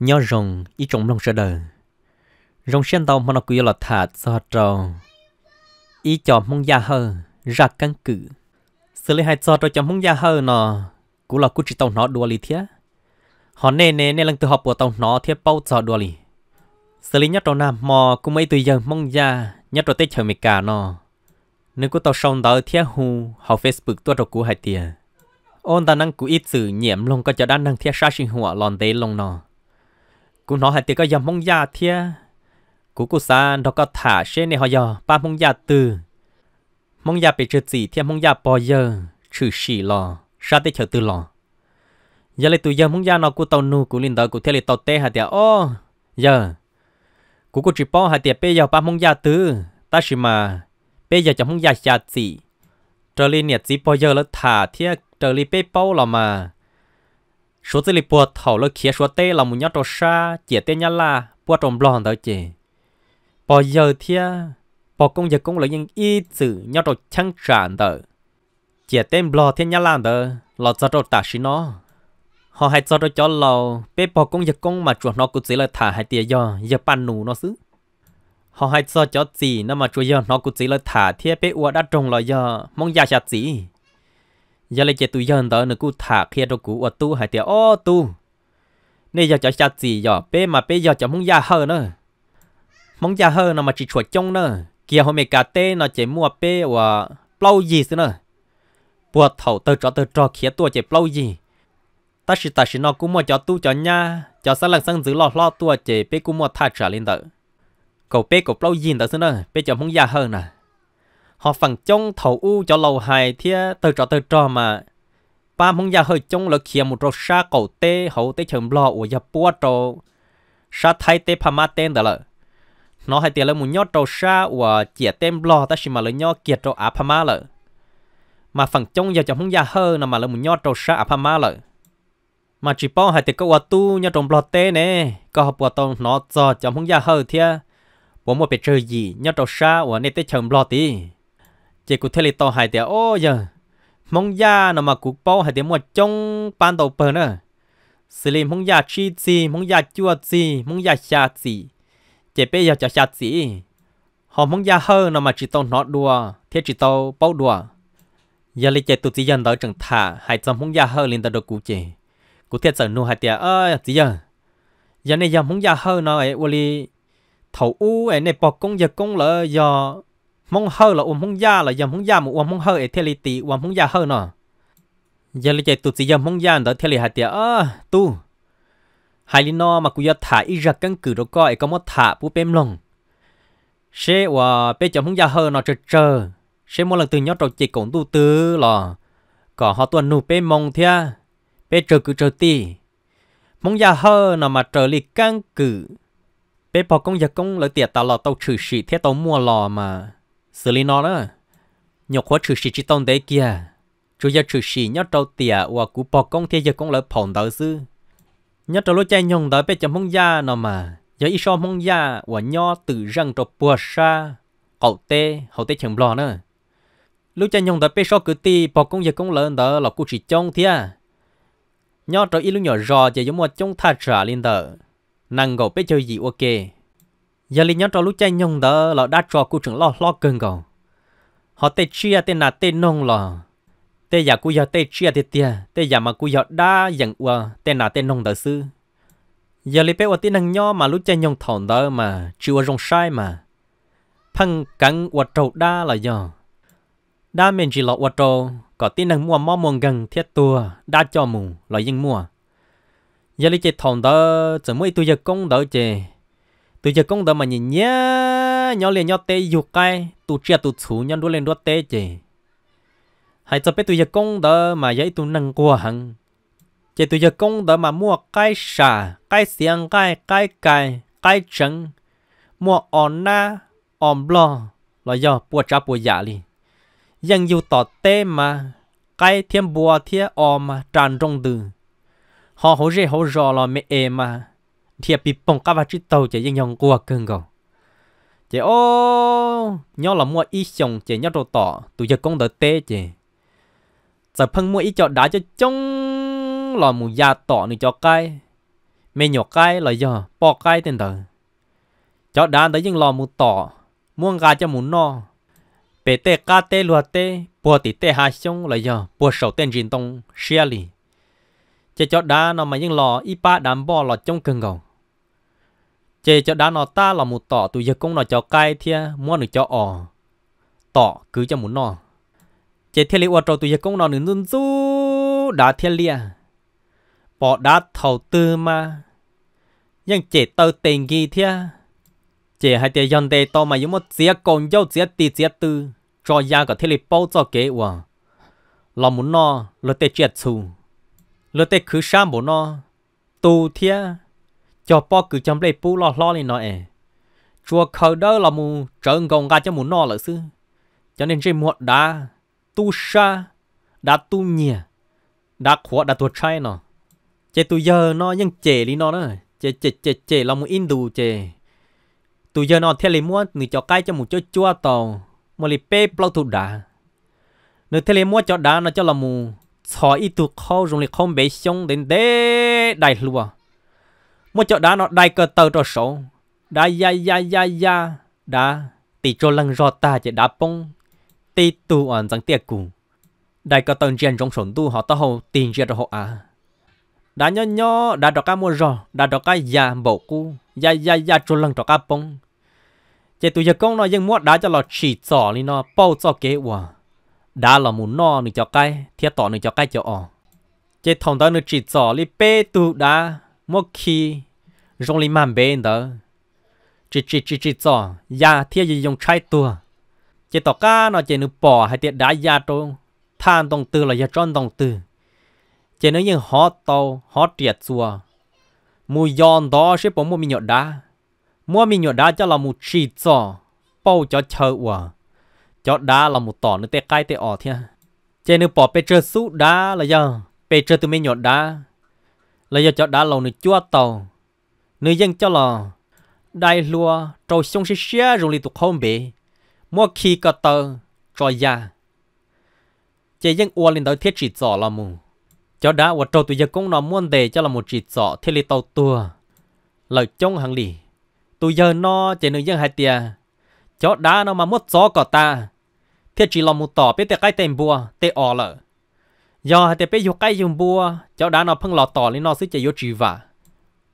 nhớ rồng ý trồng lòng sợ đời rồng sen tàu mà nó quý là thả cho trò ý cho mong gia hơ ra căn cự xử lý hai cho trò cho mong gia hơ nó cũng là cú chỉ tàu nó đùa lý thế họ nè nè nè lần từ họp của tàu nó thiết bao cho đùa lý xử lý nhất trâu nam mò cũng mấy từ giờ mong gia nhất trâu tết chờ mì cả nó nếu cú tàu sông đó thiết hù họ facebook tôi trò cú hai tiền ôn ta năng cú ít sự nhiễm lòng có cho đan năng thiết sa sinh hỏa lòn tế lòng nó cú nó hạt tiệt có dòng mong gia thia cú cú sa nó có thả xe này họ giờ ba mong gia từ mong gia bị trừ gì thia mong gia bò giờ trừ xì lò sa tê chờ từ lò giờ lấy tụi giờ mong gia nó cú tàu nu cú linh đó cú theo lấy tàu tê hạt tiệt ô giờ cú cú chỉ bỏ hạt tiệt bây giờ ba mong gia từ ta chỉ mà bây giờ chẳng mong gia gia gì trời lên nhiệt gì bò giờ là thả thia trời lên bê bao là mà số tiền bỏ thầu lơ kia số tiền là một nhát đồ xa, chỉ tiền nhát là bỏ trồng lòn đó chị bò giờ thia bò công giờ công là những ý chữ nhát đồ chăng tràn đó chỉ tiền bỏ thiên nhát là đó là cho đồ tả xin nó họ hay cho đồ cho lò bé bỏ công giờ công mà chuột nó cứ chỉ là thả hai tia do giờ pan nụ nó xứ họ hay cho cho gì nó mà chuột giờ nó cứ chỉ là thả thia bé uo đã trồng lò giờ mong giá chặt gì giờ lại chơi tụi dân đó nó cứ thả kia đâu cú ở tu hay tiệt ô tu nên giờ cho cha gì giờ bé mà bé giờ cho mong gia hơn nữa mong gia hơn nó mà chỉ chuột trông nữa kia hôm nay cà tê nó chỉ mua bé và plau gì nữa bùa thầu từ cho từ cho kia tua chỉ plau gì ta chỉ ta chỉ nó cũng mua cho tu cho nha cho sáng lần sáng giữ lo lo tua chỉ bé cũng mua thả trả lên đó cậu bé cậu plau gì đó xí nữa bé cho mong gia hơn nè họ phẳng trong thầu u cho lâu hài thì từ trò từ trò mà ba mong gia hơi trong lực kia một trò sa cầu tê hậu tê chấm lo của gia búa trò sa thay tê pha ma tên đó là nó hay tiền là một nhót trò sa của chia tên lo ta xí mà là nhót kiệt trò áp pha ma là mà phẳng trong giờ chẳng mong gia hơi nằm mà là một nhót trò sa áp pha ma là mà chỉ bao hai tiền có quả tu nhót trong lo tê nè có học quả tông nó cho chẳng mong gia hơi thia bố một bị chơi gì nhót trò sa của nè tê chấm lo tí chỉ cụ thể là tàu hải tiệt ô giờ mong ya nó mà cụ bảo hải tiệt mua trong ban đầu bờ nữa xử lý mong ya chi chi mong ya chua chi mong ya xa chi chỉ bây giờ cho xa chi họ mong ya hơn nó mà chỉ tàu nọ đùa thế chỉ tàu bao đùa giờ lấy chạy tụt chỉ dân đó chẳng thả hải tàu mong ya hơn lên tàu đồ cụ chỉ cụ thể sợ nu hải tiệt ơi gì giờ giờ này giờ mong ya hơn nó ấy uli thầu u ấy này bỏ công giờ công lỡ giờ mong hơ là uống mong ya là yam mong ya mà uống mong hơ ấy thế li tì uống mong ya hơ nọ giờ li chạy tụt gì yam mong ya đó thế li hạt tiệt ơ tu hai li no mà cú ya thả ít ra cử cứ đó coi có mất thả bú bém lòng xe và bé chồng mong ya hơ nọ chờ chờ xe mỗi lần từ nhóc trò chị cổng tu tư lò có họ tuần nụ bé mong thia bé chờ cử chờ tì mong ya hơ nọ mà chờ li căng cử. bé bỏ công giặc công lợi tiệt tao lò tàu trừ sĩ thế tao mua lò mà xử lý nó nữa nhọc quá trừ sĩ chỉ tông đấy kìa, chú giờ trừ sĩ nhớ trâu tỉa và cú bò công thì giờ cũng là phồng đỡ sư nhớ trâu lối chạy nhông đỡ bé chấm mong da nó mà giờ ít so mong da và nho tự răng trâu bùa sa cậu tê hậu tê chẳng lo nữa lối chạy nhông đỡ bé so cứ ti bò công giờ cũng lợi đỡ là cú chỉ trông thia nhớ trâu ít lúc nhỏ rò giờ giống một trông tha trả lên đỡ năng gậu bé chơi gì ok giờ li nhớ trò lúc chơi nhung đó là đã trò cụ trưởng lo lo cưng gò, họ tê chia tê nà tê nông lò tê giả cụ giờ tê chia tê tia tê giả mà cụ giờ đã dặn qua tê nà tê nông đó sư giờ li bé qua tê năng nho mà lúc chơi nhung thòn đó mà chưa rong sai mà phăng cắn qua trâu đa là giờ đa mình chỉ lọ qua trâu có tê năng mua mò mòn gần thiết tua đã cho mù là yên mua giờ li chơi thòn đó chỉ mới tôi giờ công đỡ chơi tôi giờ công đó mà nhìn nhá nhau liền nhau tê dục cái tụ chia tụ chủ nhau đua lên đua tê chị hãy cho biết tôi giờ công đó mà dễ tụ năng qua hằng chị tôi giờ công đó mà mua cái xả cái xiang cái cái cái cái trứng mua on na on blo là do bùa cha bùa giả dạ mà thì bị bông cá và chữ tàu chỉ dân dòng của cơn gầu chỉ ô nhau là mua ít xong chạy nhau đồ tỏ tụi giờ công đỡ tê chạy giờ phân mua ít cho đá cho trông là mù già tỏ nữa cho cay mẹ nhỏ cay là giờ bỏ cay tên tờ cho đá tới dân lò mù tỏ mua gà cho mù no bé tê cá tê lúa tê bùa tỉ tê hà xong là giờ bùa sầu tên rìn tông xia lì chỉ cho đá nó mà dân lò ít ba đám bò lò trong cơn gầu chế cho đá nó ta là một tọ tụi giờ cũng nó cho cay thia mua được cho ỏ tọ cứ cho muốn nó chế thiên lý uất tụi giờ cũng nó nướng run rú đá thiên lý bỏ đá thầu tư mà nhưng chế tơ tiền gì thia chế hai tiền dân tệ to mà giống một dĩa còn dâu dĩa tì dĩa tư cho gia cả thiên lý bao cho kế quả là muốn nó lỡ tê chết xu lỡ tê cứ sang muốn nó tu thia cho bao cứ chấm lấy bú lo lo lên nó ẻ chùa khờ đó là mù trở gồng gà cho mù no lợi sư cho nên trên muộn đá tu sa đá tu nhẹ, đá khóa đá tuột trai nó chè tu giờ nó nhưng chè đi nó đó chè chè chè chè là mù in đủ chè tu giờ nó theo lấy mua người cho cái cho mù cho chua tàu mà lấy bê bao thủ đá người theo lấy mua cho đá nó cho là mù sỏi ít tu khâu dùng lấy không bể xong đến đế đại lúa một chỗ đá nó đai cơ tờ trò số đá ya ya ya ya đá tỷ cho lăng rò ta chỉ đá bông tì tu ẩn chẳng tiệt cùng đại cơ tầng trên trong sổn tu họ tao hầu tìm trên họ à đá nhỏ nhỏ đá đọc cá mua rò đá đọc cá ya bộ cu ya ya ya trôn lăng đọc cá bông chỉ tụi giờ công nó dân mua đá cho lọ chỉ trỏ đi nó bao cho kế quả đá là muốn no nữa cho cái thiết tỏ nữa cho cái cho ờ chỉ thằng tao nữa chỉ trỏ đi bê tu đá mua khi rong li man bên đó chỉ chỉ chỉ chỉ cho ya thiết gì dùng trái tua chỉ tỏ cá nó chỉ nước bỏ hay tiệt đá ya trâu than đồng tư là ya tròn đồng tư chỉ nếu như họ tàu họ triệt xua mù giòn đó sẽ bỏ mua mi nhọt đá mua mi nhọt đá cho là mù chỉ cho bao cho chờ ủa cho đá là một tỏ nữa tê cay tê ỏ thia chỉ nếu bỏ bê chơi sú đá là giờ bê chơi tụi mi nhọt đá là giờ cho đá lâu nữa chua tàu nơi dân cho là đại lúa trâu sông sẽ xé rung lì tục không bể. Mua khi có tờ cho già. Chế dân ua lên tới thiết chỉ rõ là mù. Cho đã và trâu tụi giờ cũng nó muốn để cho là một chỉ rõ thiết lì tàu tua Lời chống hàng lì. Tụi giờ nó chế nơi dân hai tìa. Cho đã nó mà mất gió cả ta. Thiết chỉ là một tỏ biết tìa cái tên bùa, tìa ọ lợ. do hai tìa biết dù cái dùng bùa, cho đã nó phân lọ tỏ lên nó sẽ chế vô trì vả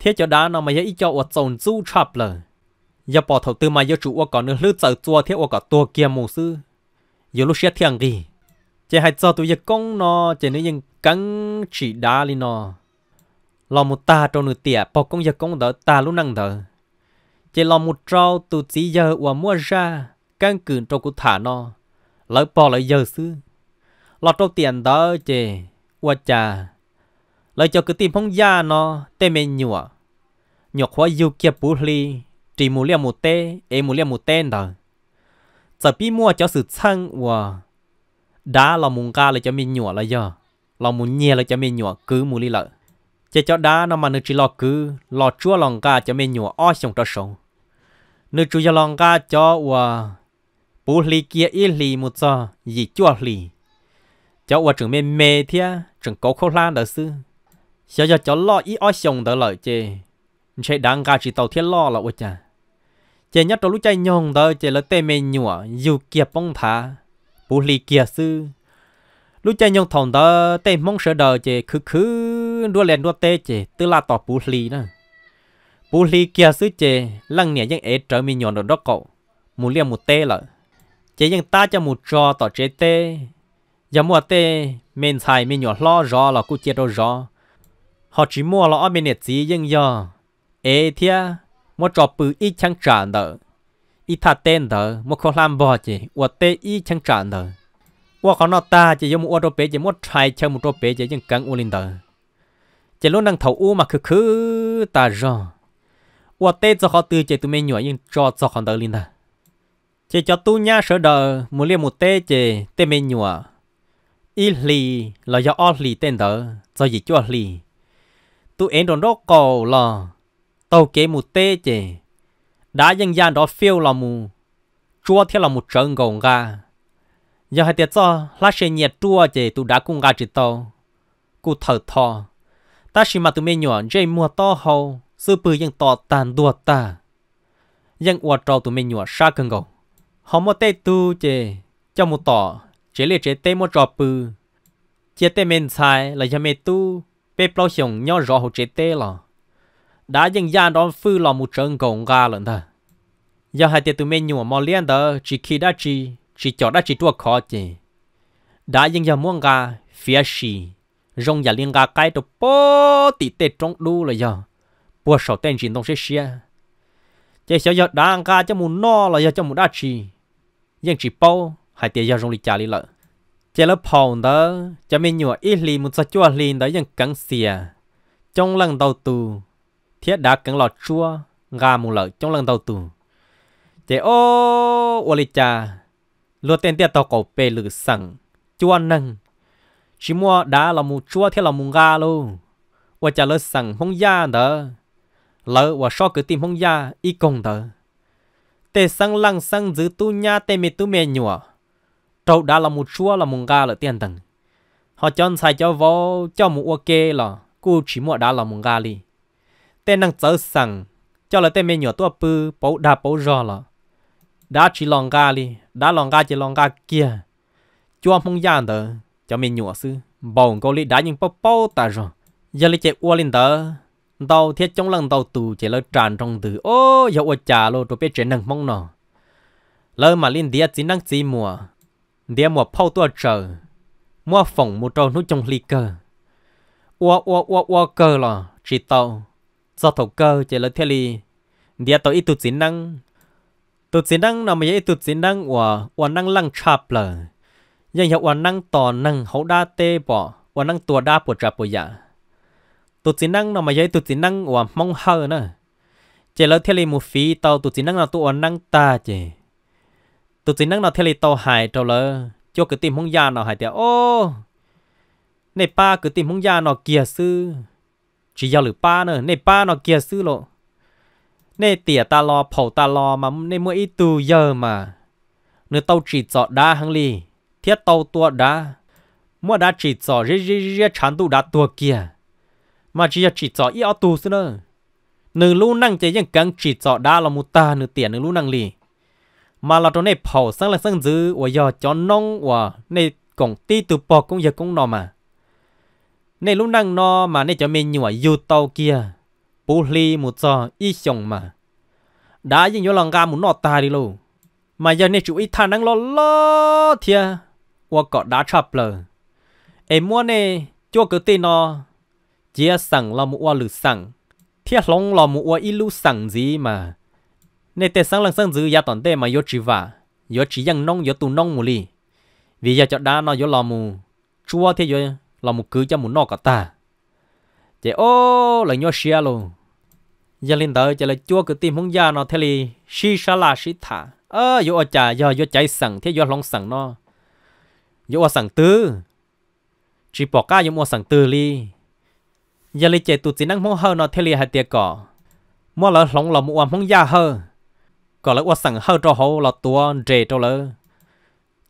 thế cho đã nó mà giờ ít cho ở trồng du chập lờ giờ bỏ thầu tư mà giờ chủ ở còn nữa lướt sợ chua thế ở cả tua kia mù sư giờ lúc xét thiang gì chỉ hay cho tụi giờ công nó chỉ nữa nhưng cắn chỉ đá lên nó lo một ta trong nửa tiệt bỏ công giờ công đỡ ta lúc năng đỡ chỉ lo một trâu tụi chỉ giờ ở mua ra căn cứ trong cụ thả nó lỡ bỏ lại giờ sư lo trâu tiền đó chỉ qua cha, lời cho cứ tìm phong gia nó tên mình nhựa nhọc hoa yêu kia bù li trì mù liều mù tê ê mù liều mù tê đó giờ bi mua cho sự chăng và đá là mùng ca là cho mình nhọ là giờ là mùng nhẹ là cho mình nhọ cứ mù li lợ chỉ cho đá nó mà nó chỉ lo cứ lo chua lòng ca cho mình nhọ o sống cho sống nó chú cho lòng ca cho và bù li kia ít li một cho gì chua li cho và trường mê mê thia chuẩn cố khó lan đó sư giờ cho cho lo ít o sống đó lợi chê chạy đang cả chỉ tàu thiết lo là ôi cha, chị nhất đó lúc chạy nhông đó chị là tê mê nhủa dù kia bông thả bù lì kia sư lúc chạy nhông thòng đó tê mong sợ đời chị khứ khứ đua lên đua tê chị tức là tỏ bù lì đó bù lì kia sư chị lăng nhẹ những ế trở mi nhọn đó đó cậu mù liêm mù tê là chị những ta cho mù trò tỏ chế tê giờ mua tê men xài men nhỏ lo rõ là cô chia đồ rõ họ chỉ mua là ở bên này gì nhưng giờ ê thia mua trò bự ít chăng trả đỡ ít thà tên đỡ mua khó làm bò chỉ ua tê ít chăng trả đỡ ua khó nó ta chỉ dùng ua đồ bể chỉ mua trai chơi một đồ bể chỉ những cắn u linh đỡ chỉ luôn đang thầu u mà cứ cứ ta rồi ua tê cho họ từ chỉ tụi mình nhỏ nhưng cho cho họ đỡ linh đỡ chỉ cho tu nha sợ đờ muốn liêm một tê chỉ tê mình nhỏ ít lì là do ở lì tên đỡ do gì cho lì tụi em đồn đó cầu là tàu kế một tê chê đã dân gian đó phiêu là mù chua thế là một trận gồng ga giờ hai tiệt cho lá xe nhiệt chua chê tụ đã cùng ga chỉ tàu cụ thở thò ta chỉ mà tụi mình nhỏ dây mua to hầu sư bự dân to tàn đua ta dân uo trâu tụi mình nhỏ xa cơn gồng họ mua tê tu chê cho một tỏ chế liệt chế tê mua trò bự chế tê men sai là nhà mê tu bê bao xiong nhau rõ hồ chế tê là đã dành gian đó phư lò một trận gồng ga lần thà giờ hai tiệt tụi mình nhung mò liên đó chỉ khi đã chỉ chỉ cho đã chỉ tua khó chỉ đã dành giờ muốn ga phía xì rong giờ liên ga cái đồ bó tỉ tê trong đu là giờ bùa sầu tên chỉ đông xế xía chỉ sợ giờ đã ga cho mù no là giờ cho mù đã chỉ nhưng chỉ bao hai tiệt giờ rong đi trả đi lợi chỉ là phòng đó cho mình nhung ít lì một sao chua lì đó nhưng cắn xìa trong lần đầu tu thiết đã cắn lọt chua gà mù lợ trong lần đầu tù chế ô ô lì cha luôn tên tiết tàu cổ bê lử sẵn chua nâng chỉ mua đá là mù chua thiết là mù gà luôn và trả lời sẵn hông gia đó lỡ và so cứ tìm hông gia y công đó tê sang lăng sang giữ tu nha tê mê tu mê nhùa trâu đã là mù chua là mù gà là tiền tầng họ chọn sai cho vô cho mù ok là cô chỉ mua đá là mù gà li tên năng chở sẵn cho là tên mẹ nhỏ tua bư bố đà bố rò là đã chỉ lòng ga đi đã lòng gà chỉ lòng gà kia chúa mong gian đó cho mẹ nhỏ sư bồng cô li đã nhưng bố bố ta rồi giờ li chạy ua lên đó đầu thiết trong lần đầu tù chạy lỡ tràn trong từ ô giờ ua trà lô rồi biết chuyện năng mong nọ lỡ mà lên đĩa chỉ năng chỉ mùa đĩa mùa phao tua trời mua phòng mua trâu nút trong ly cơ ua ua ua ua cơ là chỉ tàu จอถตกเกอเจลทลีเดียตอีตุจินังตุจินังนามายอีตุจินังว่าวันนั่งลังชาเปลยังอยากวันนั่งต่อนั่งเขาด้าเตปอวันนั่งตัวด้าปวดจับปวยาตุจินังนามายอีตุจินังว่ามองเฮานะเจริญเทลีมูฟีตอวตุจินังนาตัววันนั่งตาเจ ตุจินังนาเทลีตัหายตัวเลยจกกติมหงยาหนอหายเดียวโอ้ในป่ากติมหงยาหนอเกียซื้อ chỉ giao lử ba nữa nè ba nó kia sư lộ nè tiệt ta lo phẩu ta lo mà nè mỗi ít tu giờ mà nửa tàu chỉ chọn đá hăng li thiết tàu tua đá mua đá chỉ chọn rì rì rì, chán tu đá tua kia mà chỉ chỉ chọn ít tu sư nữa nửa lu năng chỉ những cắn chỉ chọn đá là một ta nửa tiệt nửa lu năng li mà là trong này phẩu sang là sang dư và giờ cho nông và này cổng ti tu bọc cũng giờ cũng nọ mà này lúc đang nó mà này cho mình như vậy dù tàu kia. Bù lì một giờ y chồng mà. Đã dành cho lòng ga muốn nọ ta đi luôn. Mà giờ này chú ít thằng năng lo lo thìa. Qua cọ đá chập lờ. Em mua này chua cứ tên nó. Chia sẵn là mua lử sẵn. Thiết lòng là mua y lưu sẵn gì mà. Này tệ sẵn lăng sẵn dư giá toàn tệ mà yếu trì vả. Yếu trì dàng nông yếu tù nông mù lì. Vì giờ cho đá nó yếu lò mù. Chua thế yếu là một cứ cho muốn nọ cả ta chị ô là nhau xia luôn giờ lên tới chỉ là chua cứ tìm không ra nó thế li xi sa la xi thả ơ vô ở chả giờ vô chạy sẵn thế vô lòng sẵn nó vô ở sẵn tư chỉ bỏ cá vô ở sẵn tư li giờ li chạy tụt chỉ năng mong hơn nó thế li hạt tiệt cỏ mua lỡ lòng là mua không ra hơn còn lỡ ở sẵn hơn cho hậu là tua rề cho lỡ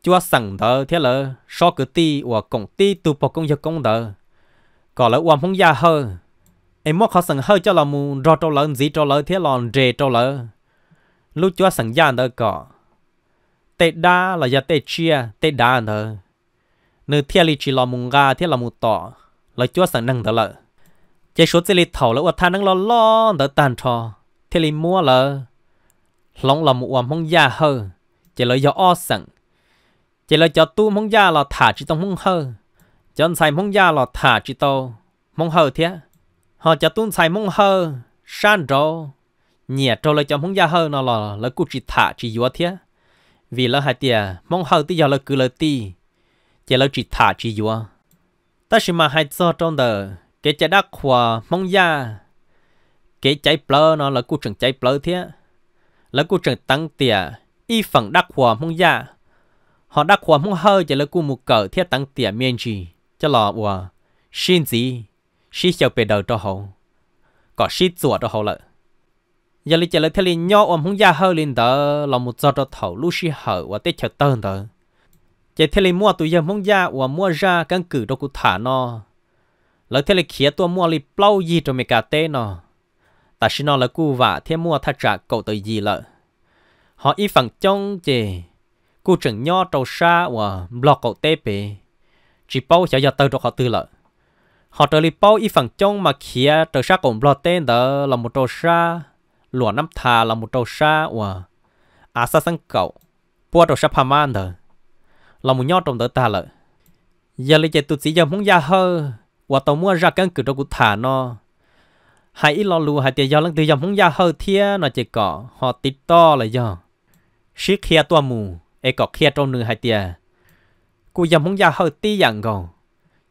chúa sẵn thờ thế là so cứ ti của công ti tu bộ công việc công đờ có là uam không già hơ em mất khó sẵn hơ cho là mù rò trâu lợn gì trâu lợn thế lòn rề trâu lợn lúc chúa sẵn già đỡ cọ tê đa là giờ tê chia tê đa thờ nữ thiên lý chỉ là mù gà, thế là mù tỏ là chúa sẵn năng thờ lợn chế số chế lý thầu là uat than năng lo lo đỡ tàn trò thế lý mua là lòng là mù uam không già hơ chế lợi do o sẵn chỉ là cho tu mong gia là thả chỉ tông mong hơ chân xài mong gia là thả chỉ tàu mong hờ thế họ cho tu xài mong hờ, san rô nhẹ trâu là cho mong gia hơ nó là là cụ chỉ thả chỉ yếu thế vì là hai tia mong hơ tí giờ là cứ là ti chỉ là chỉ thả chỉ yếu ta chỉ mà hai cho trong đời cái trái đắc hòa mong gia cái trái plơ nó là cụ trưởng trái plơ thế là cụ trưởng tăng tia y phần đắc hòa mong gia họ đã khóa mong hơi cho lời cú mù cỡ thiết tăng tỉa miên gì cho lò ủa xin gì xin chào bề đầu cho họ có xin chùa cho họ lợi giờ lấy chợ lấy thay nhau ôm hung gia hơi lên đó là một giờ cho thầu lúc xí hở và tết chợ tơn đó chạy thay mua tụi giờ hung gia và mua ra căn cứ đó cụ thả nó lấy thay lấy khía tua mua lấy bao gì cho mấy cả tê nó ta xin nó là cụ vả thêm mua thắt trả cậu tới gì lợ họ y phẳng trong chè cô chẳng nho trầu xa và lọt cậu tê bề chỉ bao chả giờ từ được họ từ lợi họ trở lại bao y phẳng trong mà kia trầu xa cũng lọt tên đó là một trầu xa lúa năm thà là một trầu xa và à xa sang cậu bua trầu xa pha man đó là một nho trong đó ta lợi giờ lấy chạy tụt sĩ giờ muốn ra hơi và tàu mua ra căn cứ đâu cũng thà nó hai ít lo lù hai tiền giờ lăng từ giờ muốn ra hơi thia nó chỉ có họ tít to là giờ xí kia tua mù เอกก็เครียดตรงนึงให้เตียกูยังมงยาเฮอตีอย่างก่อน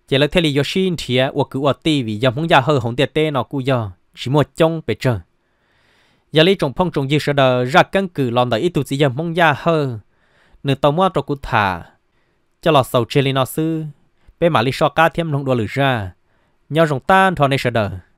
เจริญเทลีโยชินเทียว่ากูว่าตีวียังมงยาเฮอของเตียเต้นอกูยอชิมวจงไปเจอยาลีจงพงจงยีเสดอรักกันกือลอนดออีตุจิยังมงยาเฮอหนึ่งตัวมัวตัวกูถาจะหลอดเสาเชลินอซื้อเป็นหมาลิชอก้าเทียมลงดัวหรือจ้า nhau rồng tan thò này sợ đời